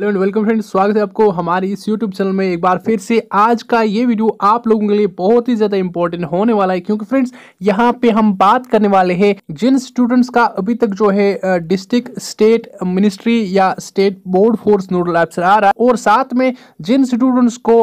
hello and welcome friends स्वागत है आपको हमारे इस यूट्यूब चैनल में एक बार फिर से आज का ये वीडियो आप लोगों के लिए बहुत ही ज़्यादा इंपॉर्टेंट होने वाला है क्योंकि फ्रेंड्स यहाँ पे हम बात करने वाले हैं जिन स्टूडेंट्स का अभी तक जो है डिस्ट्रिक्ट स्टेट मिनिस्ट्री या state board force nodal apps आ रहा है और साथ में जिन स्टूडेंट्स को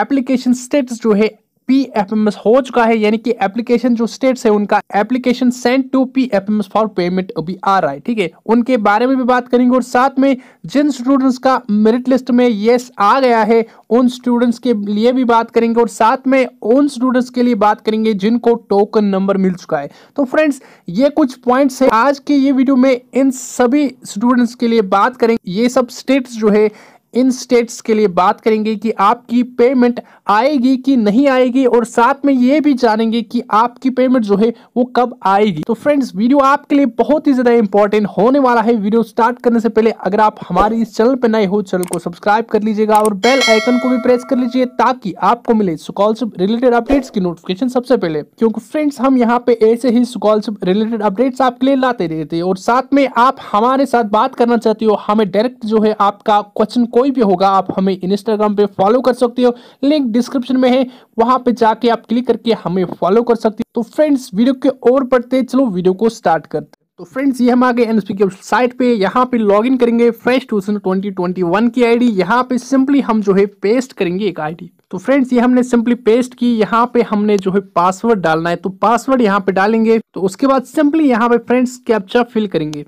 एप्लीकेशन स्टेटस जो है पी एफ एम एस हो चुका है यानी कि एप्लीकेशन जो स्टेट है उनका application send to P F M S for payment अभी आ रहा है ठीक है उनके बारे में भी बात करेंगे और साथ में जिन स्टूडेंट्स का मेरिट लिस्ट में यस आ गया है उन स्टूडेंट्स के लिए भी बात करेंगे और साथ में उन स्टूडेंट्स के लिए बात करेंगे जिनको टोकन नंबर मिल चुका है तो फ्रेंड्स ये कुछ पॉइंट्स है आज के ये वीडियो में इन सभी स्टूडेंट्स के लिए बात करेंगे ये सब स्टेट्स जो है इन स्टेट्स के लिए बात करेंगे कि आपकी पेमेंट आएगी कि नहीं आएगी और साथ में ये भी जानेंगे कि आपकी पेमेंट जो है वो कब आएगी तो फ्रेंड्स वीडियो आपके लिए बहुत ही ज़्यादा इंपॉर्टेंट होने वाला है वीडियो स्टार्ट करने से पहले अगर आप हमारे इस चैनल पर नए हो चैनल को सब्सक्राइब कर लीजिएगा और बेल आइकन को भी प्रेस कर लीजिए ताकि आपको मिले स्कॉलरशिप रिलेटेड अपडेट्स की नोटिफिकेशन सबसे पहले क्योंकि फ्रेंड्स हम यहाँ पे ऐसे ही स्कॉलरशिप रिलेटेड अपडेट्स आपके लिए लाते रहते हैं और साथ में आप हमारे साथ बात करना चाहते हो हमें डायरेक्ट जो है आपका क्वेश्चन कोई भी होगा आप हमें इंस्टाग्राम पे फॉलो कर सकते हो लिंक डिस्क्रिप्शन में है वहां पे जाके आप क्लिक करके हमें फॉलो कर सकते हो तो फ्रेंड्स वीडियो के ओर पढ़ते चलो वीडियो को स्टार्ट करते तो फ्रेंड्स ये हम आगे एनएसपी के साइट पे यहाँ पे लॉगिन करेंगे फ्रेश ट्वेंटी ट्वेंटी वन की आईडी डी यहाँ पे सिंपली हम जो है पेस्ट करेंगे एक आईडी तो फ्रेंड्स ये हमने सिंपली पेस्ट की यहाँ पे हमने जो है पासवर्ड डालना है तो पासवर्ड यहाँ पे डालेंगे तो उसके बाद सिंपली यहाँ पे फ्रेंड्स कैप्चा फिल करेंगे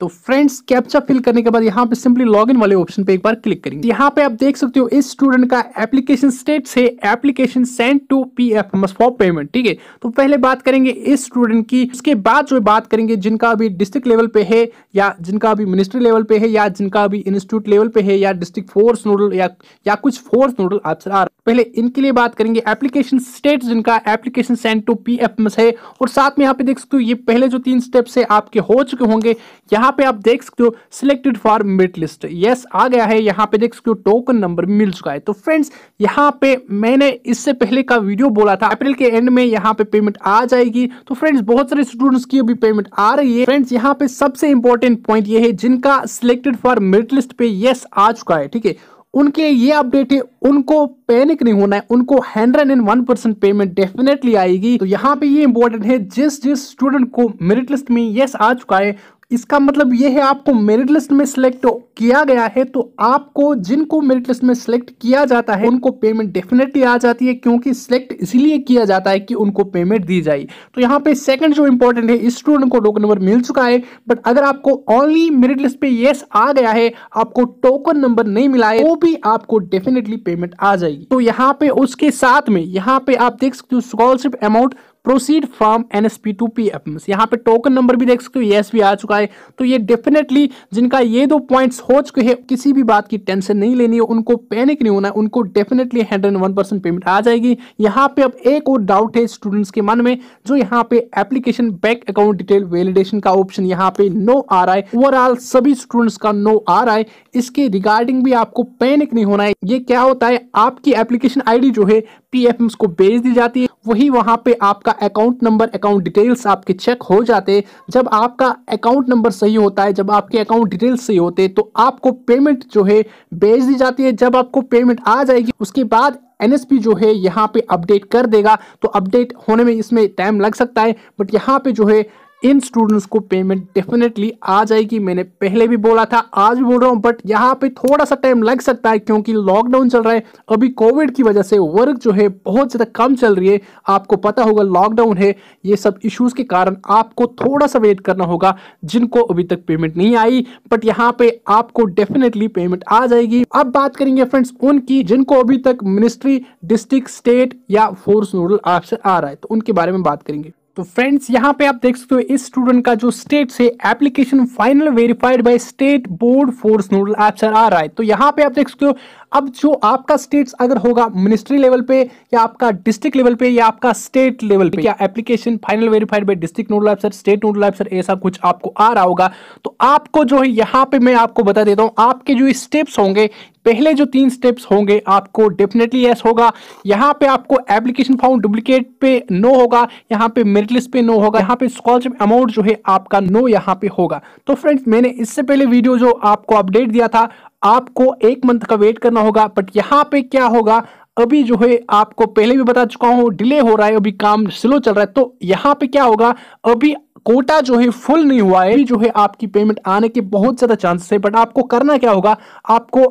तो फ्रेंड्स कैप्चा फिल करने के बाद यहाँ पे सिंपली लॉगिन वाले ऑप्शन पे एक बार क्लिक करेंगे तो यहाँ पे आप देख सकते हो इस स्टूडेंट का एप्लीकेशन स्टेट से application send to P F M for payment ठीक है तो पहले बात करेंगे इस स्टूडेंट की उसके बाद जो बात करेंगे जिनका अभी डिस्ट्रिक्ट लेवल पे है या जिनका अभी मिनिस्ट्री लेवल पे है या जिनका अभी इंस्टीट्यूट लेवल पे है या डिस्ट्रिक्ट फोर्स नोडल या, या कुछ फोर्स नोडल आपसे आ पहले इनके लिए बात करेंगे एप्लीकेशन स्टेट जिनका एप्लीकेशन सेंड टू पी है और साथ में यहाँ पे देख सकते हो ये पहले जो तीन स्टेप्स है आपके हो चुके होंगे यहाँ पे आप देख सकते हो selected for mid list yes आ गया है यहाँ पे देख सकते हो टोकन नंबर मिल चुका है तो फ्रेंड्स यहाँ पे मैंने इससे पहले का वीडियो बोला था अप्रैल के एंड में यहाँ पे पेमेंट आ जाएगी तो फ्रेंड्स बहुत सारे स्टूडेंट्स की अभी पेमेंट आ रही है फ्रेंड्स यहाँ पे सबसे इंपॉर्टेंट पॉइंट ये है जिनका सिलेक्टेड फॉर मिड लिस्ट पे यस आ चुका है ठीक है उनके ये अपडेट है उनको पैनिक नहीं होना है उनको hundred and one percent payment definitely आएगी तो यहाँ पे ये इंपॉर्टेंट है जिस जिस स्टूडेंट को मेरिट लिस्ट में यस आ चुका है इसका मतलब ये है आपको मेरिट लिस्ट में सिलेक्ट तो किया गया है तो आपको जिनको मेरिट लिस्ट में सिलेक्ट किया जाता है उनको पेमेंट डेफिनेटली आ जाती है क्योंकि सिलेक्ट इसीलिए किया जाता है कि उनको पेमेंट दी जाए तो यहाँ पे सेकंड जो इंपॉर्टेंट है स्टूडेंट को टोकन नंबर मिल चुका है बट अगर आपको ओनली मेरिट लिस्ट पे येस आ गया है आपको टोकन नंबर नहीं मिला है वो तो भी आपको डेफिनेटली पेमेंट आ जाएगी तो यहाँ पे उसके साथ में यहाँ पे आप देख सकते हो scholarship amount proceed from N S P to P F M यहाँ पे टोकन नंबर भी देख सकते हो येस भी आ चुका है तो ये डेफिनेटली जिनका ये दो पॉइंट्स हो चुके हैं किसी भी बात की टेंशन नहीं लेनी है उनको पैनिक नहीं होना है उनको definitely hundred one percent payment आ जाएगी यहाँ पे अब एक और डाउट है स्टूडेंट्स के मन में जो यहाँ पे application bank account detail validation का ऑप्शन यहाँ पे नो आ रहा है ओवरऑल सभी स्टूडेंट्स का नो आ रहा है इसके रिगार्डिंग भी आपको पैनिक नहीं होना है ये क्या होता है आपकी एप्लीकेशन आईडी जो है एम्स को भेज दी जाती है वही वहाँ पे आपका अकाउंट नंबर अकाउंट डिटेल्स आपके चेक हो जाते जब आपका अकाउंट नंबर सही होता है जब आपके अकाउंट डिटेल्स सही होते तो आपको पेमेंट जो है भेज दी जाती है जब आपको पेमेंट आ जाएगी उसके बाद एनएसपी जो है यहाँ पे अपडेट कर देगा तो अपडेट होने में इसमें टाइम लग सकता है बट यहाँ पे जो है इन स्टूडेंट्स को पेमेंट डेफिनेटली आ जाएगी मैंने पहले भी बोला था आज भी बोल रहा हूँ बट यहाँ पे थोड़ा सा टाइम लग सकता है क्योंकि लॉकडाउन चल रहा है अभी कोविड की वजह से वर्क जो है बहुत ज़्यादा कम चल रही है आपको पता होगा लॉकडाउन है ये सब इश्यूज़ के कारण आपको थोड़ा सा वेट करना होगा जिनको अभी तक पेमेंट नहीं आई बट यहाँ पे आपको डेफिनेटली पेमेंट आ जाएगी अब बात करेंगे फ्रेंड्स उनकी जिनको अभी तक मिनिस्ट्री डिस्ट्रिक्ट स्टेट या फोर्स नोडल ऑफिसर आ रहा है तो उनके बारे में बात करेंगे तो फ्रेंड्स यहाँ पे आप देख सकते हो इस स्टूडेंट का जो स्टेट से application final verified by state board force nodal आ रहा है तो यहाँ पे आप देख सकते हो अब जो आपका स्टेट्स अगर होगा मिनिस्ट्री लेवल पे या आपका डिस्ट्रिक्ट लेवल पे या आपका स्टेट लेवल पे या application final verified by district nodal अफसर स्टेट नोडल अफसर ऐसा कुछ आपको आ रहा होगा तो आपको जो है यहाँ पे मैं आपको बता देता हूँ आपके जो स्टेप्स होंगे पहले जो तीन स्टेप्स होंगे आपको डेफिनेटली यस होगा यहाँ पे आपको एप्लीकेशन फॉर्म डुप्लीकेट पे नो होगा यहाँ पे मेरिट लिस्ट पे नो होगा यहाँ पे स्कॉलरशिप अमाउंट जो है आपका नो यहाँ पे होगा तो फ्रेंड्स मैंने इससे पहले वीडियो जो आपको अपडेट दिया था आपको एक मंथ का वेट करना होगा बट यहाँ पे क्या होगा अभी जो है आपको पहले भी बता चुका हूं डिले हो रहा है अभी काम स्लो चल रहा है तो यहाँ पे क्या होगा अभी कोटा जो है फुल नहीं हुआ है जो है आपकी पेमेंट आने के बहुत ज़्यादा चांसेस है बट आपको करना क्या होगा आपको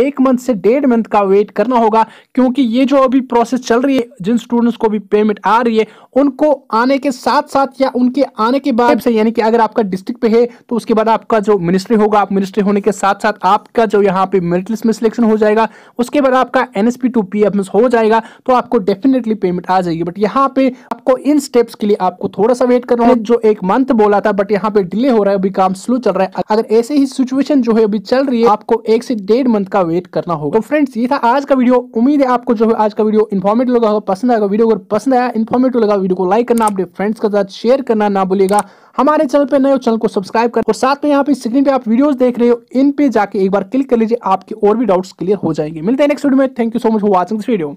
एक मंथ से डेढ़ मंथ का वेट करना होगा क्योंकि ये जो अभी प्रोसेस चल रही है जिन स्टूडेंट्स को भी पेमेंट आ रही है उनको आने के साथ साथ या उनके आने के बाद से यानी कि अगर आपका डिस्ट्रिक्ट पे है तो उसके बाद आपका जो मिनिस्ट्री होगा आप मिनिस्ट्री होने के साथ साथ आपका जो यहाँ पे मेरिट लिस्ट में सिलेक्शन हो जाएगा उसके बाद आपका N S to P development हो जाएगा तो आपको डेफिनेटली पेमेंट आ जाएगी बट यहाँ पे आपको इन स्टेप्स के लिए आपको थोड़ा सा वेट करना है जो एक मंथ बोला था बट यहाँ पे डिले हो रहा है अभी काम स्लो चल रहा है अगर ऐसे ही सिचुएशन जो है अभी चल रही है आपको एक से डेढ़ मंथ का वेट करना होगा तो फ्रेंड्स ये था आज का वीडियो उम्मीद है आपको जो है आज का वीडियो इन्फॉर्मेटिव लगा होगा पसंद आएगा वीडियो अगर पसंद आया इन्फॉर्मेटिव लगा वीडियो को लाइक करना अपने फ्रेंड्स के साथ शेयर करना ना भूलेगा हमारे चैनल पे नए हो चैनल को सब्सक्राइब कर और साथ में यहाँ पे स्क्रीन पे आप वीडियोस देख रहे हो इन पे जाके एक बार क्लिक कर लीजिए आपके और भी डाउट्स क्लियर हो जाएंगे मिलते हैं नेक्स्ट वीडियो में thank you so much for watching this video